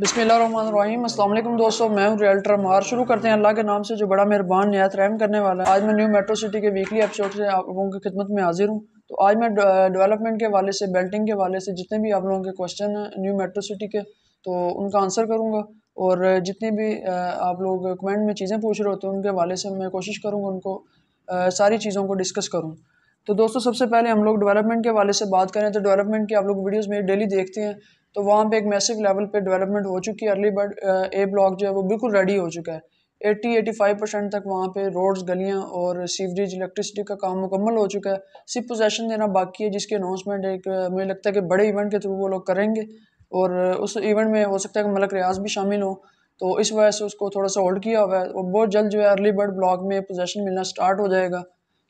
बिसमीम अल्लाम दोस्तों मैं हूँ रियल्टर मार शुरू करते हैं अल्लाह के नाम से जो बड़ा मेहरबान नहायत रहम करने वाला है आज मैं न्यू मेट्रो सिटी के वीकली एपिसोड से आप लोगों की खिदमत में हाजिर हूँ तो आज मैं डेवलपमेंट के वाले से बेल्टिंग के वाले से जितने भी आप लोगों के क्वेश्चन हैं न्यू मेट्रो सिटी के तो उनका आंसर करूँगा और जितने भी आप लोग कमेंट में चीज़ें पूछ रहे होते हैं उनके वाले से मैं कोशिश करूँगा उनको सारी चीज़ों को डिस्कस करूँ तो दोस्तों सबसे पहले हम लोग डेवलपमेंट के वाले से बात करें तो डेवलपमेंट की आप लोग वीडियोस मेरी डेली देखते हैं तो वहाँ पे एक मैसिव लेवल पे डेवलपमेंट हो चुकी है अर्ली बर्ड ए ब्लॉक जो है वो बिल्कुल रेडी हो चुका है 80 फाइव परसेंट तक वहाँ पे रोड्स गलियाँ और सीवरेज इलेक्ट्रिसिटी का काम मुकम्मल हो चुका है सिर्फ पोजेशन देना बाकी है जिसकी अनाउंसमेंट एक uh, मुझे लगता है कि बड़े इवेंट के थ्रू वो लोग करेंगे और uh, उस इवेंट में हो सकता है कि मलक रियाज भी शामिल हो तो इस वजह से उसको थोड़ा सा होल्ड किया हुआ है और बहुत जल्द जो है अर्ली बर्ड ब्लॉक में पोजेशन मिलना स्टार्ट हो जाएगा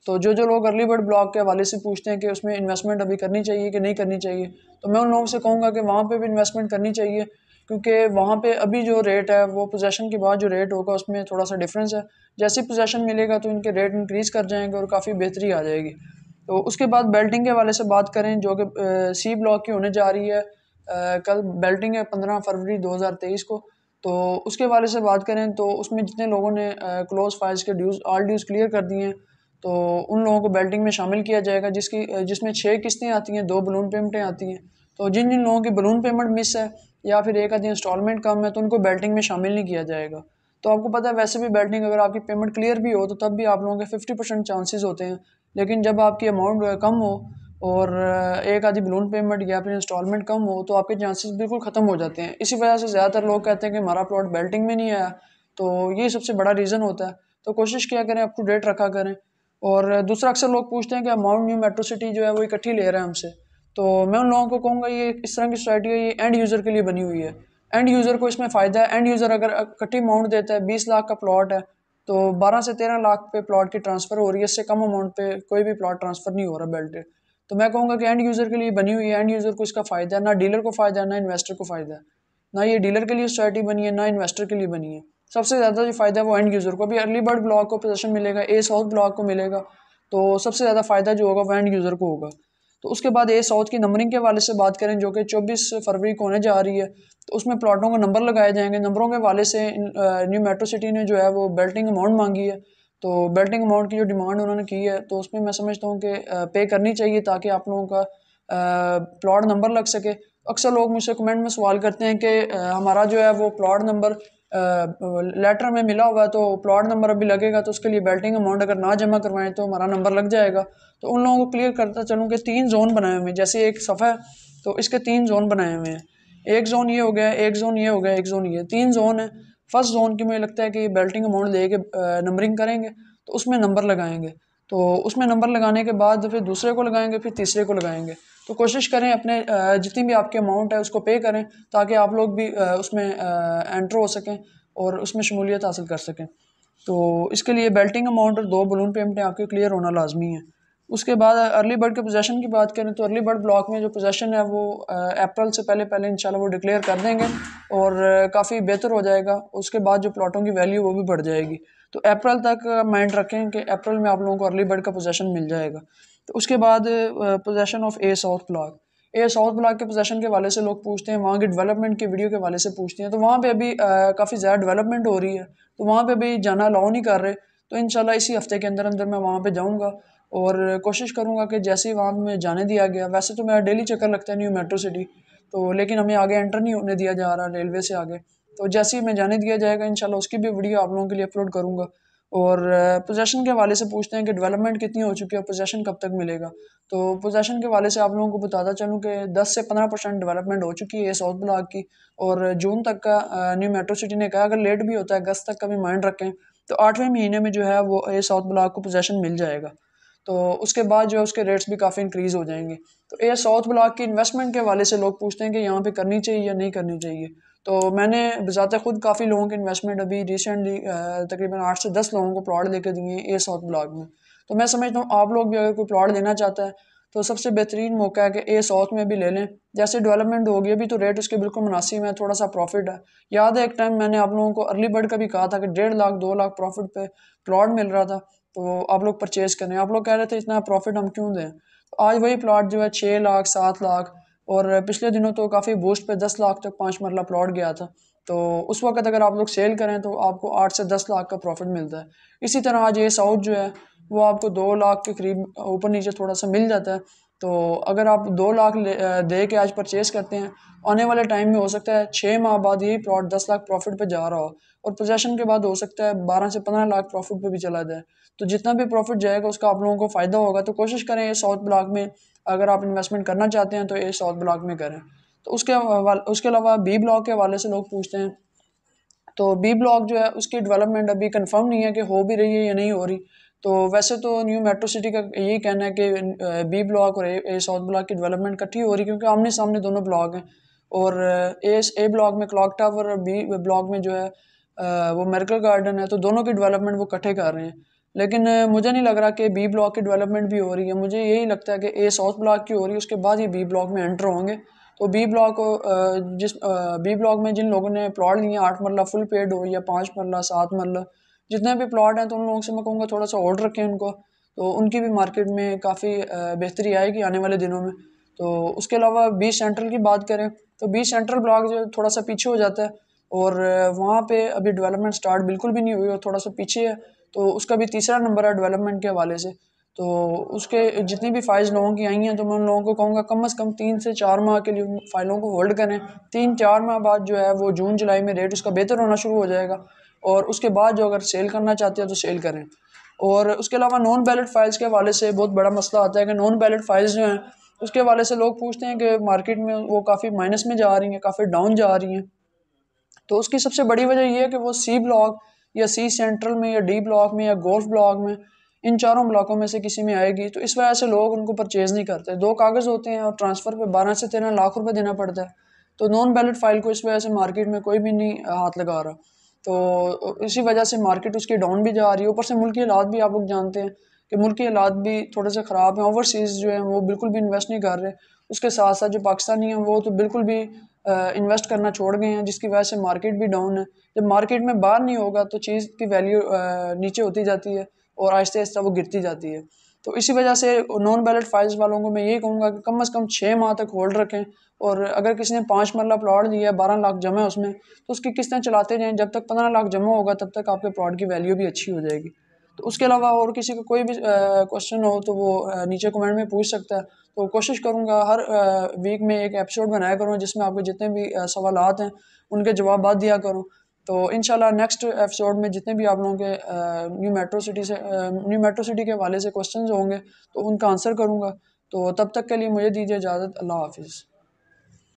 तो जो जो लोग अर्ली बर्ड ब्लॉक के हवाले से पूछते हैं कि उसमें इन्वेस्टमेंट अभी करनी चाहिए कि नहीं करनी चाहिए तो मैं उन लोगों से कहूँगा कि वहाँ पर भी इन्वेस्टमेंट करनी चाहिए क्योंकि वहाँ पर अभी जो रेट है वो पोजेसन के बाद जो रेट होगा उसमें थोड़ा सा डिफरेंस है जैसे पोजेसन मिलेगा तो इनके रेट इंक्रीज़ कर जाएंगे और काफ़ी बेहतरी आ जाएगी तो उसके बाद बेल्टिंग के हवाले से बात करें जो कि सी ब्लॉक की होने जा रही है आ, कल बेल्टिंग है पंद्रह फरवरी दो हज़ार तेईस को तो उसके हवाले से बात करें तो उसमें जितने लोगों ने क्लोज फाइल्स के ड्यूज़ ऑल ड्यूज़ क्लियर कर दिए हैं तो उन लोगों को बेल्टिंग में शामिल किया जाएगा जिसकी जिसमें छः किस्तें आती हैं दो बलून पेमेंटें आती हैं तो जिन जिन लोगों की बलून पेमेंट मिस है या फिर एक आधी इंस्टॉलमेंट कम है तो उनको बेल्टिंग में शामिल नहीं किया जाएगा तो आपको पता है वैसे भी बेल्टिंग अगर आपकी पेमेंट क्लियर भी हो तो तब भी आप लोगों के फिफ्टी परसेंट चांसेज़ होते हैं लेकिन जब आपकी अमाउंट कम हो और एक आधी बलून पेमेंट या फिर इंस्टॉलमेंट कम हो तो आपके चांसेस बिल्कुल ख़त्म हो जाते हैं इसी वजह से ज़्यादातर लोग कहते हैं कि हमारा प्लॉट बेल्टिंग में नहीं आया तो ये सबसे बड़ा रीज़न होता है तो कोशिश किया करें अप टू डेट रखा करें और दूसरा अक्सर लोग पूछते हैं कि माउंट न्यू मेट्रो सिटी जो है वो इकट्ठी ले रहे हैं हमसे तो मैं उन लोगों को कहूँगा ये इस तरह की सोसाइटी है ये एंड यूज़र के लिए बनी हुई है एंड यूज़र को इसमें फ़ायदा है एंड यूज़र अगर इकट्ठी अमाउंट देता है बीस लाख का प्लॉट है तो बारह से तेरह लाख पे प्लॉट की ट्रांसफ़र हो रही है इससे कम अमाउंट पे कोई भी प्लॉट ट्रांसफ़र नहीं हो रहा बेल्टेड तो मैं कहूँगा कि एंड यूज़र के लिए बनी हुई है एंड यूज़र को इसका फ़ायदा है ना डीलर को फ़ायदा है ना इन्वेस्टर को फ़ायदा है ना ये डीलर के लिए सोसाइटी बनी है ना इन्वेस्टर के लिए बनी है सबसे ज़्यादा जो फ़ायदा है वो एंड यूज़र को अभी अर्ली बर्ड ब्लॉक को पोजेशन मिलेगा ए साउथ ब्लॉक को मिलेगा तो सबसे ज़्यादा फ़ायदा जो होगा वो एंड यूज़र को होगा तो उसके बाद ए साउथ की नंबरिंग के हवाले से बात करें जो कि चौबीस फरवरी को होने जा रही है तो उसमें प्लाटों का नंबर लगाए जाएंगे नंबरों के हवाले से न्यू मेट्रो सिटी ने जो है वो बेल्टिंग अमाउंट मांगी है तो बेल्टिंग अमाउंट की जो डिमांड उन्होंने की है तो उसमें मैं समझता हूँ कि पे करनी चाहिए ताकि आप लोगों का प्लाट नंबर लग सके अक्सर लोग मुझसे कमेंट में सवाल करते हैं कि हमारा जो है वो प्लाट नंबर लेटर में मिला हुआ है तो प्लॉट नंबर अभी लगेगा तो उसके लिए बेल्टिंग अमाउंट अगर ना जमा करवाएं तो हमारा नंबर लग जाएगा तो उन लोगों को क्लियर करता चलूँ कि तीन जोन बनाए हुए हैं जैसे एक सफ़ा है तो इसके तीन जोन बनाए हुए हैं एक जोन ये हो गया एक जोन ये हो गया एक जोन ये तीन जोन है फर्स्ट जोन की मुझे लगता है कि बेल्टिंग अमाउंट ले के नंबरिंग करेंगे तो उसमें नंबर लगाएंगे तो उसमें नंबर लगाने के बाद फिर दूसरे को लगाएंगे फिर तीसरे को लगाएंगे तो कोशिश करें अपने जितनी भी आपके अमाउंट है उसको पे करें ताकि आप लोग भी उसमें एंटर हो सकें और उसमें शमूलियत हासिल कर सकें तो इसके लिए बेल्टिंग अमाउंट और दो बलून पेमेंटें आपके क्लियर होना लाजमी है उसके बाद अर्ली बर्ड के पोजेसन की बात करें तो अर्ली बर्ड ब्लॉक में जो पोजेसन है वो अप्रैल से पहले पहले इंशाल्लाह वो डिक्लेयर कर देंगे और काफ़ी बेहतर हो जाएगा उसके बाद जो प्लाटों की वैल्यू वो भी बढ़ जाएगी तो अप्रैल तक माइंड रखें कि अप्रैल में आप लोगों को अर्ली बर्ड का पोजेसन मिल जाएगा तो उसके बाद possession of A south block A south block के पोजेसन के वाले से लोग पूछते हैं वहाँ की डेवलपमेंट की वीडियो के वाले से पूछते हैं तो वहाँ पे अभी काफ़ी ज़्यादा डेवलपमेंट हो रही है तो वहाँ पे अभी जाना अलाउ नहीं कर रहे तो इन इसी हफ़्ते के अंदर अंदर मैं वहाँ पर जाऊँगा और कोशिश करूँगा कि जैसे ही वहाँ में जाने दिया गया वैसे तो मेरा डेली चक्कर लगता है न्यू मेट्रो सिटी तो लेकिन हमें आगे एंटर नहीं होने दिया जा रहा रेलवे से आगे तो जैसे ही मैं जाने दिया जाएगा इन उसकी भी वीडियो आप लोगों के लिए अपलोड करूँगा और पोजेशन के हवाले से पूछते हैं कि डेवलपमेंट कितनी हो चुकी है और पोजेशन कब तक मिलेगा तो पोजेशन के हवाले से आप लोगों को बताता चलूँ कि 10 से 15 परसेंट डेवलपमेंट हो चुकी है साउथ ब्लॉक की और जून तक का न्यू मेट्रो सिटी ने कहा अगर लेट भी होता है अगस्त तक का भी माइंड रखें तो आठवें महीने में जो है वो साउथ ब्लॉक को पोजेशन मिल जाएगा तो उसके बाद जो है उसके रेट्स भी काफ़ी इंक्रीज़ हो जाएंगे तो ये साउथ ब्लॉक की इन्वेस्टमेंट के वाले से लोग पूछते हैं कि यहाँ पे करनी चाहिए या नहीं करनी चाहिए तो मैंने बजाते ख़ुद काफ़ी लोगों की इन्वेस्टमेंट अभी रिसेंटली तकरीबन आठ से दस लोगों को प्लाट लेकर दिए हैं ए साउथ ब्लॉक में तो मैं समझता हूँ आप लोग भी अगर कोई प्लाट लेना चाहता है तो सबसे बेहतरीन मौका है कि ए साउथ में भी ले लें जैसे डेवलपमेंट होगी अभी तो रेट उसके बिल्कुल मुनासिब है थोड़ा सा प्रॉफिट है याद है एक टाइम मैंने आप लोगों को अर्ली बर्ड का भी कहा था कि डेढ़ लाख दो लाख प्रॉफिट पे प्लॉट मिल रहा था तो आप लोग परचेज़ कर रहे हैं आप लोग कह रहे थे इतना प्रॉफिट हम क्यों दें तो आज वही प्लाट जो है छः लाख सात लाख और पिछले दिनों तो काफ़ी बूस्ट पे दस लाख तक पाँच मरला प्लाट गया था तो उस वक्त अगर आप लोग सेल करें तो आपको आठ से दस लाख का प्रॉफिट मिलता है इसी तरह आज ये साउथ जो है वो आपको दो लाख के करीब ऊपर नीचे थोड़ा सा मिल जाता है तो अगर आप दो लाख दे के आज परचेस करते हैं आने वाले टाइम में हो सकता है छः माह बाद यही प्लॉट दस लाख प्रॉफिट पे जा रहा हो और पोजेशन के बाद हो सकता है बारह से पंद्रह लाख प्रॉफिट पे भी चला जाए तो जितना भी प्रॉफिट जाएगा उसका आप लोगों को फ़ायदा होगा तो कोशिश करें ये साउथ ब्लॉक में अगर आप इन्वेस्टमेंट करना चाहते हैं तो ये साउथ ब्लॉक में करें तो उसके उसके अलावा बी ब्लॉक के हवाले से लोग पूछते हैं तो बी ब्लॉक जो है उसकी डेवलपमेंट अभी कन्फर्म नहीं है कि हो भी रही है या नहीं हो रही तो वैसे तो न्यू मेट्रो सिटी का यही कहना है कि बी ब्लॉक और ए, साउथ ब्लॉक की डेवलपमेंट इकट्ठी हो रही है क्योंकि आमने सामने दोनों ब्लॉक हैं और ए ए ब्लॉक में क्लॉक टावर और बी ब्लॉक में जो है वो मेडिकल गार्डन है तो दोनों की डेवलपमेंट वो इकट्ठे कर रहे हैं लेकिन मुझे नहीं लग रहा कि बी ब्लॉक की डेवलपमेंट भी हो रही है मुझे यही लगता है कि ए साउथ ब्लॉक की हो रही है उसके बाद ये बी ब्लॉक में एंटर होंगे तो बी ब्लॉक जिस बी ब्लॉक में जिन लोगों ने प्लॉट लिए आठ मरला फुल पेड हो या पाँच मरला सात मरला जितने भी प्लॉट हैं तो उन लोगों से मैं कहूँगा थोड़ा सा ऑर्डर रखें उनको तो उनकी भी मार्केट में काफ़ी बेहतरी आएगी आने वाले दिनों में तो उसके अलावा बीस सेंट्रल की बात करें तो बी सेंट्रल ब्लॉक जो है थोड़ा सा पीछे हो जाता है और वहाँ पे अभी डेवलपमेंट स्टार्ट बिल्कुल भी नहीं हुई और थोड़ा सा पीछे है तो उसका भी तीसरा नंबर है डेवलपमेंट के हवाले से तो उसके जितनी भी फाइल्स लोगों की आई हैं तो मैं उन लोगों को कहूँगा कम अज़ कम तीन से चार माह के लिए फाइलों को होल्ड करें तीन चार माह बाद जो है वो जून जुलाई में रेट उसका बेहतर होना शुरू हो जाएगा और उसके बाद जो अगर सेल करना चाहते हो तो सेल करें और उसके अलावा नॉन बैलेट फाइल्स के हवाले से बहुत बड़ा मसला आता है कि नॉन बैलेट फाइल्स जो हैं उसके हवाले से लोग पूछते हैं कि मार्केट में वो काफ़ी माइनस में जा रही हैं काफ़ी डाउन जा रही हैं तो उसकी सबसे बड़ी वजह यह है कि वो सी ब्लॉक या सी सेंट्रल में या डी ब्लॉक में या गोल्फ ब्लॉक में इन चारों ब्लॉकों में से किसी में आएगी तो इस वजह से लोग उनको परचेज़ नहीं करते दो कागज़ होते हैं और ट्रांसफ़र पर बारह से तेरह लाख रुपये देना पड़ता है तो नॉन बैलेट फाइल को इस वजह से मार्केट में कोई भी नहीं हाथ लगा रहा तो इसी वजह से मार्केट उसकी डाउन भी जा रही है ऊपर से मुल्क हालात भी आप लोग जानते हैं कि मुल्क हालात भी थोड़े से ख़राब हैं ओवरसीज़ जो हैं वो बिल्कुल भी इन्वेस्ट नहीं कर रहे उसके साथ साथ जो पाकिस्तानी हैं वो तो बिल्कुल भी इन्वेस्ट करना छोड़ गए हैं जिसकी वजह से मार्केट भी डाउन है जब मार्केट में बाहर नहीं होगा तो चीज़ की वैल्यू नीचे होती जाती है और आहिस्ता आहिस्ता वो गिरती जाती है तो इसी वजह से नॉन बैलेट फाइल्स वालों को मैं यही कहूँगा कि कम अज़ कम छः माह तक होल्ड रखें और अगर किसी ने पाँच मरला प्लॉट लिया है बारह लाख जमा है उसमें तो उसकी किस्तें चलाते जाएँ जब तक पंद्रह लाख जमा होगा तब तक आपके प्लॉट की वैल्यू भी अच्छी हो जाएगी तो उसके अलावा और किसी का कोई भी क्वेश्चन हो तो वो आ, नीचे कमेंट में पूछ सकता है तो कोशिश करूँगा हर आ, वीक में एक एपिसोड बनाया करूँ जिसमें आपके जितने भी सवाल हैं उनके जवाब दिया करूँ तो इन नेक्स्ट एपिसोड में जितने भी आप लोगों के न्यू मेट्रो सिटी से न्यू मेट्रो सिटी के हवाले से क्वेश्चन होंगे तो उनका आंसर करूँगा तो तब तक के लिए मुझे दीजिए इजाज़त अल्लाह हाफिज़